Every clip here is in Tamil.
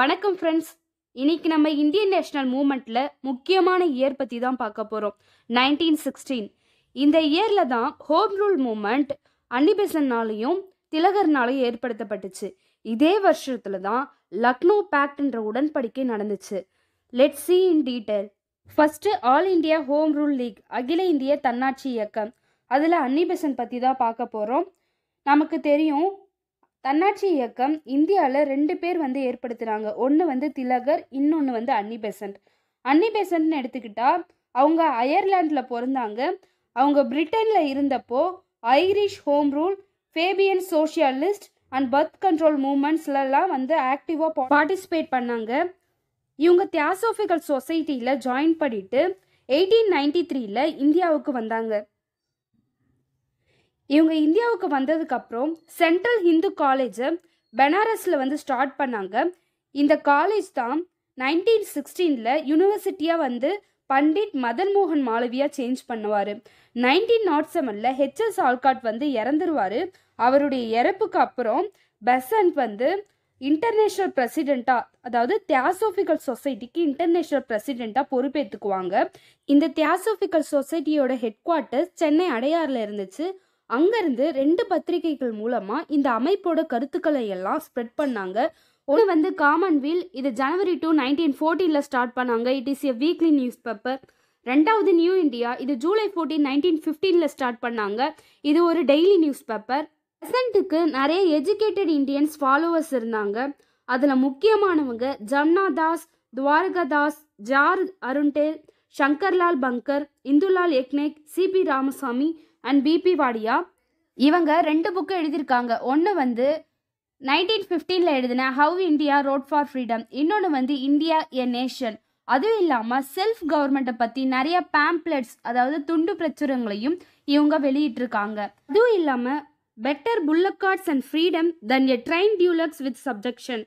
வணக்கம் ஃப்ரெண்ட்ஸ் இன்னைக்கு நம்ம இந்தியன் நேஷனல் மூமெண்ட்டில் முக்கியமான இயர் பற்றி தான் பார்க்க போகிறோம் நைன்டீன் சிக்ஸ்டீன் இந்த இயரில் தான் ஹோம் ரூல் மூமெண்ட் அன்னிபெசன்னாலையும் திலகர்னாலையும் ஏற்படுத்தப்பட்டுச்சு இதே வருஷத்தில் தான் லக்னோ பேக்ட்ன்ற உடன்படிக்கை நடந்துச்சு let see in detail first all India home rule league அகில இந்திய தன்னாட்சி இயக்கம் அதில் அன்னிபெசன் பற்றி தான் பார்க்க போகிறோம் நமக்கு தெரியும் தன்னாட்சி இயக்கம் இந்தியாவில் ரெண்டு பேர் வந்து ஏற்படுத்துகிறாங்க ஒன்று வந்து திலகர் இன்னொன்று வந்து அன்னி பெசன்ட் அன்னி பெசன்ட்னு எடுத்துக்கிட்டால் அவங்க அயர்லாண்டில் பிறந்தாங்க அவங்க பிரிட்டனில் இருந்தப்போ Irish home rule Fabian socialist and birth control மூமெண்ட்ஸ்லலாம் வந்து ஆக்டிவாக பார்ட்டிசிபேட் பண்ணாங்க இவங்க தியாசோபிக்கல் சொசைட்டியில் ஜாயின் பண்ணிட்டு எயிட்டீன் நைன்டி த்ரீல இந்தியாவுக்கு வந்தாங்க இவங்க இந்தியாவுக்கு வந்ததுக்கப்புறம் சென்ட்ரல் ஹிந்து காலேஜை பெனாரஸில் வந்து ஸ்டார்ட் பண்ணாங்க இந்த காலேஜ் தான் நைன்டீன் சிக்ஸ்டீனில் யூனிவர்சிட்டியாக வந்து பண்டிட் மதன் மோகன் மாளவியா சேஞ்ச் பண்ணுவார் நைன்டீன் நாட் செவனில் ஹெச்எஸ் ஆல்காட் வந்து இறந்துருவார் அவருடைய இறப்புக்கு அப்புறம் பெசன்ட் வந்து இன்டர்நேஷ்னல் பிரசிடெண்டா அதாவது தியாசோஃபிக்கல் சொசைட்டிக்கு இன்டர்நேஷ்னல் பிரசிடெண்டா பொறுப்பேற்றுக்குவாங்க இந்த தியாசோஃபிக்கல் சொசைட்டியோட ஹெட் குவார்ட்டர்ஸ் சென்னை அடையாறில் இருந்துச்சு அங்கேருந்து ரெண்டு பத்திரிகைகள் மூலமாக இந்த அமைப்போட கருத்துக்களை எல்லாம் ஸ்ப்ரெட் பண்ணாங்க ஒன்று வந்து காமன்வீல் இது ஜனவரி டூ நைன்டீன் ஃபோர்டீனில் ஸ்டார்ட் பண்ணாங்க it is a weekly newspaper ரெண்டாவது நியூ இந்தியா இது ஜூலை ஃபோர்டீன் நைன்டீன் ஃபிஃப்டீனில் ஸ்டார்ட் பண்ணாங்க இது ஒரு டெய்லி நியூஸ் பேப்பர் பிரசண்ட்டுக்கு நிறைய எஜுகேட்டட் இண்டியன்ஸ் ஃபாலோவர்ஸ் இருந்தாங்க அதில் முக்கியமானவங்க Jamna Das Dwarkadas George Arundale Shankarlal Banker Indulal Yagnik CP Ramaswamy and BP Wadia இவங்க ரெண்டு புக்கு எழுதியிருக்காங்க ஒன்று வந்து நைன்டீன் ஃபிஃப்டீனில் எழுதின how India wrought for freedom இன்னொன்று வந்து இந்தியா எ நேஷன் அதுவும் இல்லாமல் செல்ஃப் கவர்மெண்ட்டை பற்றி நிறைய பேம்ப்ளெட்ஸ் அதாவது துண்டு பிரச்சுரங்களையும் இவங்க வெளியிட்டிருக்காங்க அதுவும் இல்லாமல் better bullock carts and freedom than a train deluxe with subjection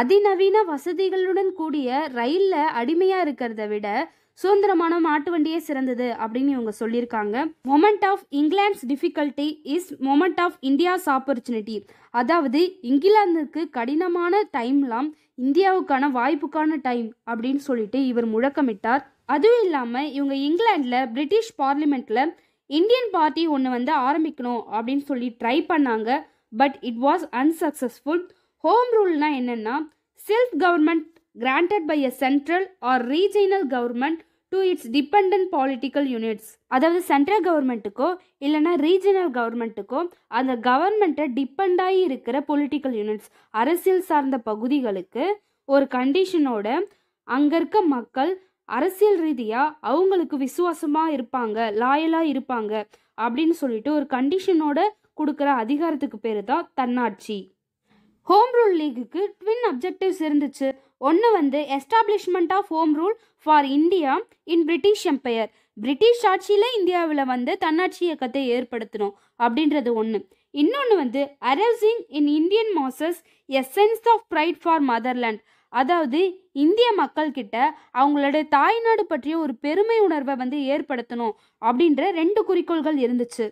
அதிநவீன வசதிகளுடன் கூடிய ரயிலில் அடிமையாக இருக்கிறத விட சுதந்திரமான மாட்டு வண்டியே சிறந்தது அப்படின்னு இவங்க சொல்லியிருக்காங்க moment of England's difficulty is moment of India's opportunity அதாவது இங்கிலாந்துக்கு கடினமான டைம்லாம் இந்தியாவுக்கான வாய்ப்புக்கான டைம் அப்படின்னு சொல்லிட்டு இவர் முழக்கமிட்டார் அதுவும் இல்லாமல் இவங்க இங்கிலாந்தில் பிரிட்டிஷ் பார்லிமெண்ட்டில் இந்தியன் பார்ட்டி ஒன்று வந்து ஆரம்பிக்கணும் அப்படின்னு சொல்லி ட்ரை பண்ணாங்க but it was unsuccessful home ரூல்னா என்னென்னா self government granted by a central or regional government to its dependent political units அதாவது சென்ட்ரல் கவர்மெண்ட்டுக்கோ இல்லைனா ரீஜனல் கவர்மெண்ட்டுக்கோ அந்த கவர்மெண்ட்டை டிபெண்டாகி இருக்கிற பொலிட்டிக்கல் யூனிட்ஸ் அரசியல் சார்ந்த பகுதிகளுக்கு ஒரு கண்டிஷனோட அங்கே இருக்க மக்கள் அரசியல் ரீதியாக அவங்களுக்கு விசுவாசமாக இருப்பாங்க லாயலாக இருப்பாங்க அப்படின்னு சொல்லிட்டு ஒரு கண்டிஷனோட கொடுக்குற அதிகாரத்துக்கு பேர் தான் தன்னாட்சி ஹோம் ரூல் லீக்கு ட்வின் அப்ஜெக்டிவ்ஸ் இருந்துச்சு ஒன்று வந்து establishment of home rule for India in British empire British ஆட்சியில் இந்தியாவில் வந்து தன்னாட்சி இயக்கத்தை ஏற்படுத்தணும் அப்படின்றது ஒன்று இன்னொன்று வந்து arousing in Indian masses a sense of pride for motherland அதாவது இந்திய மக்கள்கிட்ட அவங்களோட தாய்நாடு பற்றிய ஒரு பெருமை உணர்வை வந்து ஏற்படுத்தணும் அப்படின்ற ரெண்டு குறிக்கோள்கள் இருந்துச்சு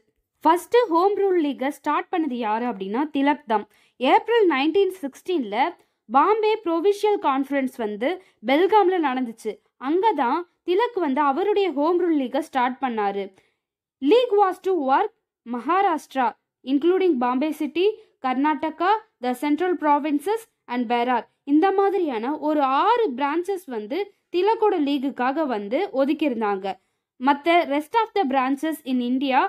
ஃபஸ்ட்டு ஹோம் ரூல் லீகை ஸ்டார்ட் பண்ணது யார் அப்படின்னா திலக் தம் ஏப்ரல் நைன்டீன் சிக்ஸ்டீனில் பாம்பே ப்ரொவிஷியல் கான்ஃபரன்ஸ் வந்து பெல்காமில் நடந்துச்சு அங்கே தான் திலக் வந்து அவருடைய ஹோம் ரூல் லீகை ஸ்டார்ட் பண்ணார் league was to work Maharashtra including Bombay city Karnataka the central provinces and Berar இந்த மாதிரியான ஒரு ஆறு பிரான்ச்சஸ் வந்து திலக்கோட லீகுக்காக வந்து ஒதுக்கியிருந்தாங்க மற்ற rest of the provinces in India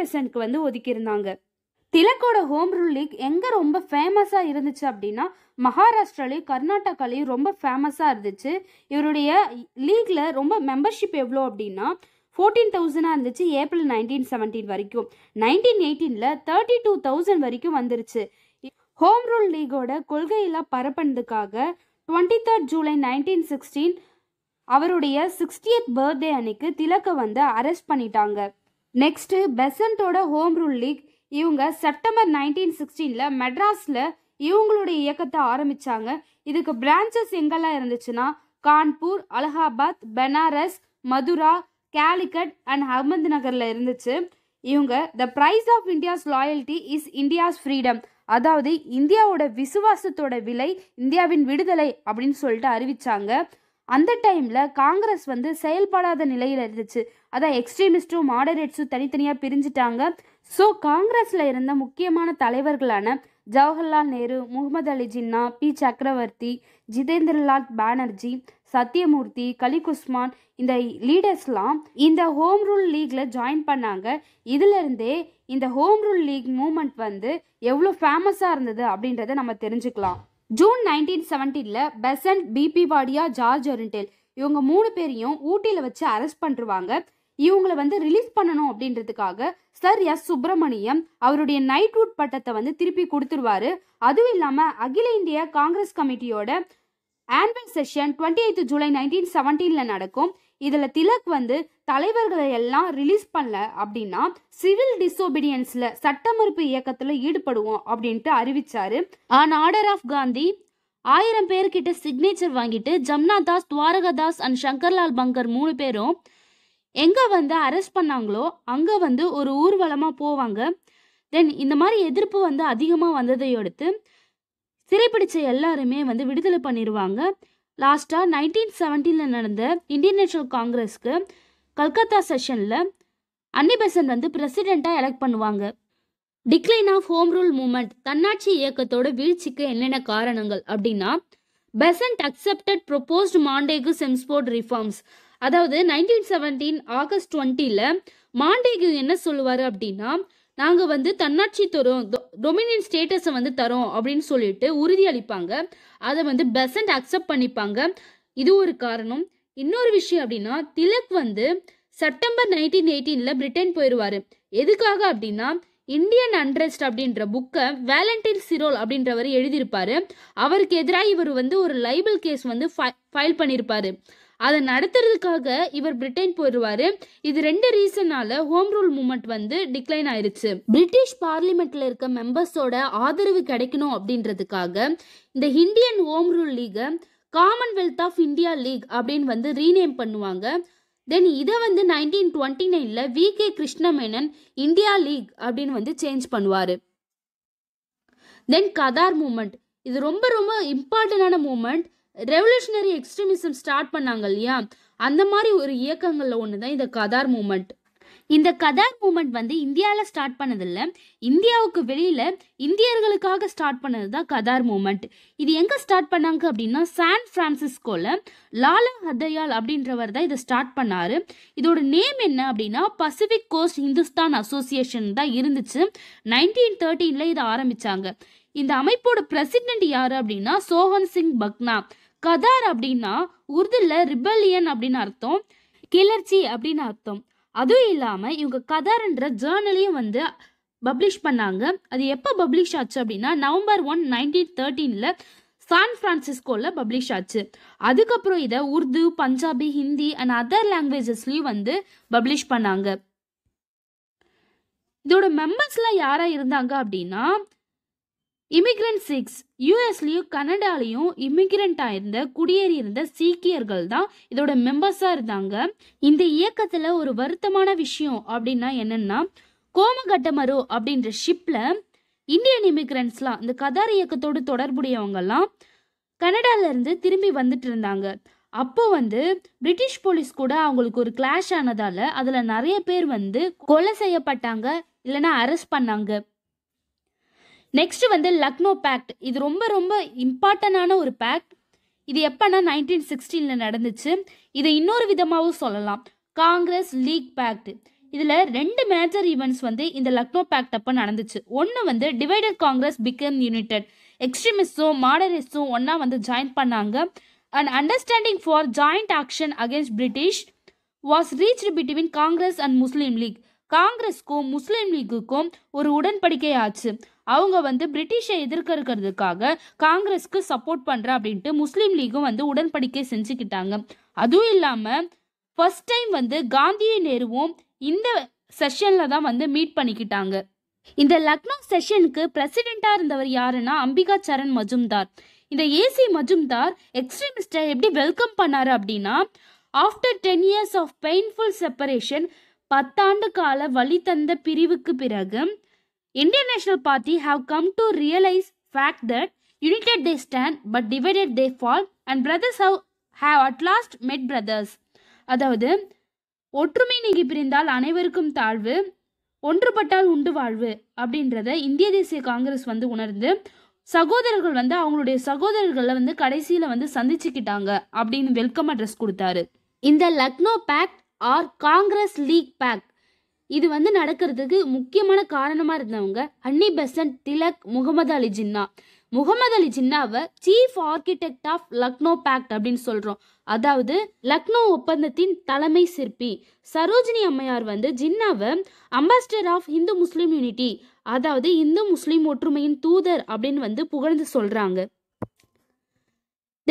பெசன்ட்க்கு வந்து ஒதுக்கியிருந்தாங்க திலக்கோட ஹோம் ரூல் லீக் எங்கே ரொம்ப ஃபேமஸாக இருந்துச்சு அப்படின்னா மகாராஷ்டிராலையும் கர்நாடகாலையும் ரொம்ப ஃபேமஸாக இருந்துச்சு இவருடைய லீக்ல ரொம்ப மெம்பர்ஷிப் எவ்வளோ அப்படின்னா ஃபோர்டீன் தௌசண்டாக இருந்துச்சு ஏப்ரல் நைன்டீன் செவன்டீன் வரைக்கும் நைன்டீன் எயிட்டீனில் தேர்ட்டி டூ தௌசண்ட் வரைக்கும் வந்துருச்சு ஹோம் ரூல் லீகோட கொள்கையெல்லாம் பரப்பினதுக்காக டுவெண்ட்டி தேர்ட் ஜூலை நைன்டீன் சிக்ஸ்டீன் அவருடைய சிக்ஸ்டி எய்த் பர்த்டே அன்னைக்கு திலக்க வந்து அரெஸ்ட் பண்ணிட்டாங்க நெக்ஸ்ட்டு பெசண்டோட ஹோம் ரூல் லீக் இவங்க செப்டம்பர் நைன்டீன் சிக்ஸ்டீனில் மெட்ராஸில் இவங்களுடைய இயக்கத்தை ஆரம்பித்தாங்க இதுக்கு பிரான்ச்சஸ் எங்கெல்லாம் இருந்துச்சுன்னா கான்பூர் அலகாபாத் பெனாரஸ் மதுரா கேலிக்கட் அண்ட் அகமது நகரில் இருந்துச்சு இவங்க the price of India's loyalty is India's freedom அதாவது இந்தியாவோட விசுவாசத்தோட விலை இந்தியாவின் விடுதலை அப்படின்னு சொல்லிட்டு அறிவிச்சாங்க அந்த டைமில் காங்கிரஸ் வந்து செயல்படாத நிலையில் இருந்துச்சு அதான் எக்ஸ்ட்ரீமிஸ்ட்டும் மாடரேட்ஸும் தனித்தனியாக பிரிஞ்சிட்டாங்க ஸோ காங்கிரஸில் இருந்த முக்கியமான தலைவர்களான ஜவஹர்லால் நேரு முகமது அலி ஜின்னா பி சக்கரவர்த்தி ஜிதேந்திரலால் பானர்ஜி சத்தியமூர்த்தி கலிகுஸ்மான் இந்த லீடர்ஸ்லாம் இந்த ஹோம் ரூல் லீக்ல ஜாயின் பண்ணாங்க இதுலேருந்தே இந்த ஹோம் ரூல் லீக் மூமெண்ட் வந்து எவ்வளோ ஃபேமஸாக இருந்தது அப்படின்றத நம்ம தெரிஞ்சுக்கலாம் ஜூன் நைன்டீன் செவன்டீனில் Besant BP Wadia George Arundale இவங்க மூணு பேரையும் ஊட்டியில் வச்சு அரெஸ்ட் பண்ணிருவாங்க இவங்களை வந்து ரிலீஸ் பண்ணணும் அப்படின்றதுக்காக சர் எஸ் சுப்பிரமணியம் அவருடைய நைட்வுட் பட்டத்தை வந்து திருப்பி கொடுத்துருவாரு அதுவும் இல்லாமல் அகில இந்திய காங்கிரஸ் கமிட்டியோட ஆன்வல் செஷன் டுவெண்ட்டி எய்த் ஜூலை நைன்டீன் செவன்டீனில் நடக்கும் இதில் திலக் வந்து தலைவர்களை எல்லாம் ரிலீஸ் பண்ணல அப்படின்னா சிவில் டிசோபிடியன்ஸில் சட்டமறுப்பு இயக்கத்தில் ஈடுபடுவோம் அப்படின்ட்டு அறிவிச்சாரு ஆன் ஆர்டர் ஆஃப் காந்தி ஆயிரம் பேர்கிட்ட சிக்னேச்சர் வாங்கிட்டு ஜம்னா தாஸ் துவாரகதாஸ் அண்ட் சங்கர்லால் பங்கர் மூணு பேரும் எங்கே வந்து அரெஸ்ட் பண்ணாங்களோ அங்கே வந்து ஒரு ஊர்வலமாக போவாங்க தென் இந்த மாதிரி எதிர்ப்பு வந்து அதிகமாக வந்ததை அடுத்து சிறைப்பிடிச்ச எல்லாருமே வந்து விடுதலை பண்ணிடுவாங்க லாஸ்ட்டாக நைன்டீன் செவன்டீனில் நடந்த இந்தியன் நேஷனல் காங்கிரஸ்க்கு கல்கத்தா செஷனில் அன்னி பெசன் வந்து பிரசிடெண்ட்டாக எலெக்ட் பண்ணுவாங்க decline of home rule movement தன்னாட்சி இயக்கத்தோட வீழ்ச்சிக்கு என்னென்ன காரணங்கள் அப்படின்னா Besant accepted proposed Montagu Chelmsford reforms அதாவது நைன்டீன் செவன்டீன் ஆகஸ்ட் டுவெண்ட்டியில் மாண்டேகு என்ன சொல்லுவார் அப்படின்னா நாங்கள் வந்து தன்னாட்சி தரும் டொமினியன் ஸ்டேட்டஸை வந்து தரும் அப்படின்னு சொல்லிட்டு உறுதியளிப்பாங்க அதை வந்து பெசண்ட் அக்செப்ட் பண்ணிப்பாங்க இது ஒரு காரணம் இன்னொரு விஷயம் அப்படின்னா திலக் வந்து செப்டம்பர் நைன்டீன் எயிட்டீனில் பிரிட்டன் போயிடுவார் எதுக்காக அப்படின்னா இந்தியன் அண்ட்ரெஸ்ட் அப்படின்ற புக்கை வேலண்டைன் சிரோல் அப்படின்றவர் எழுதியிருப்பார் அவருக்கு எதிராக இவர் வந்து ஒரு லைபிள் கேஸ் வந்து ஃபைல் பண்ணியிருப்பார் அதை நடத்துறதுக்காக இவர் பிரிட்டன் போயிடுவார் இது ரெண்டு ரீசனால ஹோம் ரூல் மூமெண்ட் வந்து டிக்ளைன் ஆயிருச்சு பிரிட்டிஷ் பார்லிமெண்ட்ல இருக்க மெம்பர்ஸோட ஆதரவு கிடைக்கணும் அப்படின்றதுக்காக இந்த இந்தியன் ஹோம் ரூல் லீகை காமன்வெல்த் ஆஃப் இந்தியா லீக் அப்படின்னு வந்து ரீநேம் பண்ணுவாங்க தென் இதை வந்து நைன்டீன் டுவெண்ட்டி நைனில் V K Krishna Menon India league அப்படின்னு வந்து சேஞ்ச் பண்ணுவார் தென் கதார் மூமெண்ட் இது ரொம்ப ரொம்ப இம்பார்ட்டண்டான மூமெண்ட் ரெவல்யூஷனரி எக்ஸ்ட்ரீமிசம் ஸ்டார்ட் பண்ணாங்க இல்லையா அந்த மாதிரி ஒரு இயக்கங்களில் ஒன்று தான் இந்த கதார் மூமெண்ட் இந்த கதார் மூமெண்ட் வந்து இந்தியாவில் ஸ்டார்ட் பண்ணதில்லை இந்தியாவுக்கு வெளியில் இந்தியர்களுக்காக ஸ்டார்ட் பண்ணது தான் கதார் மூமெண்ட் இது எங்கே ஸ்டார்ட் பண்ணாங்க அப்படின்னா சான் ஃப்ரான்சிஸ்கோவில் லாலா ஹதயால் அப்படின்றவர் தான் இதை ஸ்டார்ட் பண்ணார் இதோட நேம் என்ன அப்படின்னா பசிபிக் கோஸ்ட் இந்துஸ்தான் அசோசியேஷன் தான் இருந்துச்சு நைன்டீன் தேர்ட்டீனில் இதை ஆரம்பித்தாங்க இந்த அமைப்போட பிரசிடென்ட் யாரு அப்படின்னா சோஹன் சிங் பக்னா கதார் அப்படின்னா உருதுல ரிபல்லியன் அப்படின்னு அர்த்தம் கிளர்ச்சி அப்படின்னு அர்த்தம் அதுவும் இல்லாமல் இவங்க கதார்ன்ற ஜேர்னலையும் வந்து பப்ளிஷ் பண்ணாங்க அது எப்போ பப்ளிஷ் ஆச்சு அப்படின்னா நவம்பர் ஒன் நைன்டீன் தேர்ட்டீனில் சான் ஃப்ரான்சிஸ்கோவில் பப்ளிஷ் ஆச்சு அதுக்கப்புறம் இதை உருது பஞ்சாபி ஹிந்தி அண்ட் அதர் லாங்குவேஜஸ்லேயும் வந்து பப்ளிஷ் பண்ணாங்க இதோட மெம்பர்ஸ்லாம் யாராக இருந்தாங்க அப்படின்னா இமிக்ரண்ட் சிக்ஸ் யூஎஸ்லேயும் கனடாலையும் இமிக்ரண்ட்டாக இருந்த குடியேறி இருந்த சீக்கியர்கள் தான் இதோட மெம்பர்ஸாக இருந்தாங்க இந்த இயக்கத்தில் ஒரு வருத்தமான விஷயம் அப்படின்னா என்னென்னா கோமகட்டமரு அப்படின்ற ஷிப்பில் இந்தியன் இமிக்ரண்ட்ஸ்லாம் இந்த கதார் இயக்கத்தோடு தொடர்புடையவங்கெல்லாம் கனடாலேருந்து திரும்பி வந்துட்டு இருந்தாங்க அப்போ வந்து பிரிட்டிஷ் போலீஸ் கூட அவங்களுக்கு ஒரு கிளாஷ் ஆனதால் அதில் நிறைய பேர் வந்து கொலை செய்யப்பட்டாங்க இல்லைன்னா அரெஸ்ட் பண்ணாங்க நெக்ஸ்ட் வந்து லக்னோ பேக்ட் இது ரொம்ப ரொம்ப இம்பார்ட்டண்டான ஒரு பேக்ட் இது எப்போனா நைன்டீன் சிக்ஸ்டீனில் நடந்துச்சு இதை இன்னொரு விதமாகவும் சொல்லலாம் காங்கிரஸ் லீக் பேக்ட் இதில் ரெண்டு மேஜர் ஈவெண்ட்ஸ் வந்து இந்த லக்னோ பேக்ட் அப்போ நடந்துச்சு ஒன்று வந்து டிவைடட் காங்கிரஸ் பிகம் யூனைடெட் எக்ஸ்ட்ரீமிஸ்டும் மாடரிஸ்டும் ஒன்றா வந்து ஜாயின் பண்ணாங்க and understanding for joint action against British was reach between Congress and Muslim League காங்கிரஸ்க்கும் முஸ்லீம் லீக்குக்கும் ஒரு உடன்படிக்கை ஆச்சு அவங்க வந்து பிரிட்டிஷை எதிர்க்கிறதுக்காக காங்கிரஸ்க்கு சப்போர்ட் பண்ணுற அப்படின்ட்டு முஸ்லீம் லீகும் வந்து உடன்படிக்கை செஞ்சுக்கிட்டாங்க அதுவும் இல்லாமல் ஃபர்ஸ்ட் டைம் வந்து காந்தியை நேருவும் இந்த செஷனில் தான் வந்து மீட் பண்ணிக்கிட்டாங்க இந்த லக்னோ செஷனுக்கு பிரசிடெண்ட்டாக இருந்தவர் யாருன்னா அம்பிகா சரண் மஜும்தார் இந்த ஏசி மஜும்தார் எக்ஸ்ட்ரீமிஸ்டை எப்படி வெல்கம் பண்ணார் அப்படின்னா after ten years of painful separation பத்தாண்டு கால வழி தந்த பிரிவுக்கு பிறகு Indian National Party have come to realize fact that united they stand but divided they fall and brothers have, have at last met brothers அதாவது ஒற்றுமை நீங்கி பிரிந்தால் அனைவருக்கும் தாழ்வு ஒன்றுபட்டால் உண்டு வாழ்வு அப்படின்றத இந்திய தேசிய காங்கிரஸ் வந்து உணர்ந்து சகோதரர்கள் வந்து அவங்களுடைய சகோதரர்களை வந்து கடைசியில் வந்து சந்திச்சுக்கிட்டாங்க அப்படின்னு வெல்கம் அட்ரஸ் கொடுத்தாரு இந்த Lucknow pact or Congress League pact இது வந்து நடக்கிறதுக்கு முக்கியமான காரணமாக இருந்தவங்க அன்னி பெசன்ட் திலக் முகமது அலி ஜின்னா முகமது அலி ஜின்னாவை chief architect of Lucknow pact அப்படின்னு சொல்கிறோம் அதாவது லக்னோ ஒப்பந்தத்தின் தலைமை சிற்பி சரோஜினி அம்மையார் வந்து ஜின்னாவை ambassador of Hindu Muslim unity அதாவது இந்து முஸ்லீம் ஒற்றுமையின் தூதர் அப்படின்னு வந்து புகழ்ந்து சொல்கிறாங்க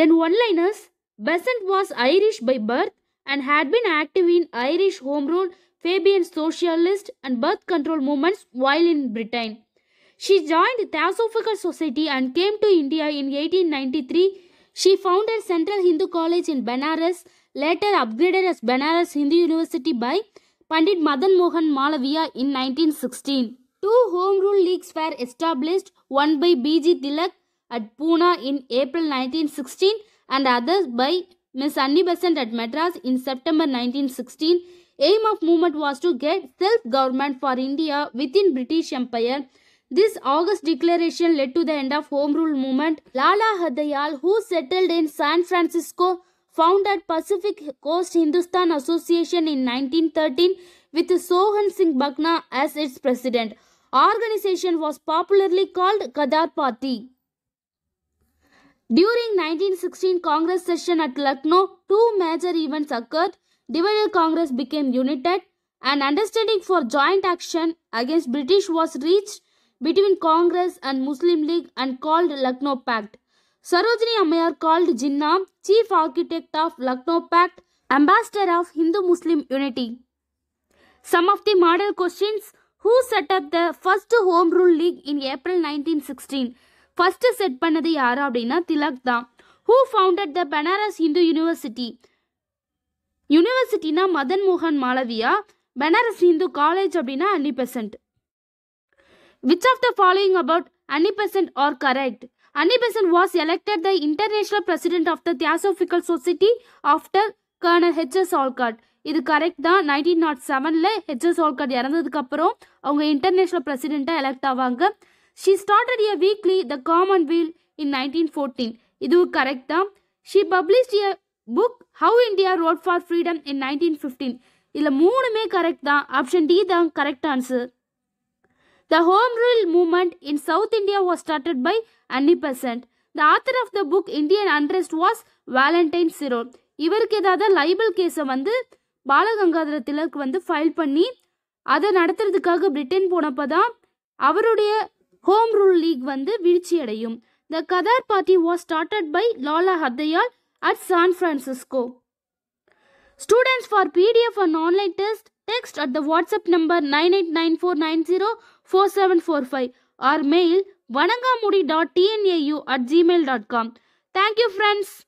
then one liners Besant was Irish by birth and had been active in Irish home rule Fabian socialist and birth control movements while in Britain. She joined Theosophical Society and came to India in 1893. She founded Central Hindu College in Benares, later upgraded as Benares Hindu University by Pandit Madan Mohan Malaviya in 1916. Two Home Rule Leagues were established, one by B.G. Tilak at Pune in April 1916 and others by Miss Annie Besant at Madras in September 1916 aim of movement was to get self-government for India within British Empire. This August declaration led to the end of Home Rule movement. Lala Hadayal, who settled in San Francisco, founded Pacific Coast Hindustan Association in 1913 with Sohan Singh Bhagna as its president. Organization was popularly called Kadar Party. During 1916 Congress session at Lucknow, two major events occurred divided Congress became united and understanding for joint action against British was reached between Congress and Muslim League and called Lucknow Pact. Sarojini Amayar called Jinnah chief architect of Lucknow Pact, ambassador of Hindu-Muslim unity. Some of the model questions Who set up the first home rule league in April 1916? First set பண்ணது யார் அப்படின்னா திலக் தான் ஹூ ஃபவுண்டட் த பனாரஸ் யூனிவர்சிட்டினா மதன் மோகன் மாளவியா பனாரஸ் இந்து காலேஜ் அப்படின்னா Annie Besant which of the following about Annie Besant are correct Annie Besant was elected the international president of the theosophical society after colonel HS Olcott இது கரெக்ட் தான் நைன்டீன் நாட் oh செவனில் ஹெச்எஸ் ஆல்காட் இறந்ததுக்கப்புறம் அவங்க இன்டர்நேஷனல் பிரசிடெண்ட்டாக எலெக்ட் ஆவாங்க she started a weekly the common wheel in nineteen fourteen இதுவும் கரெக்ட் தான் she published a book how India wrought for freedom in nineteen fifteen இதில் மூணுமே கரெக்ட் தான் ஆப்ஷன் டி தான் correct answer the home rule movement in south India was started by Annie Besant the author of the book Indian unrest was Valentine Chirol இவருக்கு ஏதாவது லைபிள் கேஸை வந்து பாலகங்காதர திலக் வந்து ஃபைல் பண்ணி அதை நடத்துறதுக்காக பிரிட்டன் போனப்போ தான் அவருடைய ஹோம் ரூல் லீக் வந்து வீழ்ச்சி அடையும் the Ghadar party was started by Lala Hardayal at San Francisco. Students for PDF and online test, text at the WhatsApp number 9894904745 or mail vanangamudi.tnau at gmail.com. Thank you friends.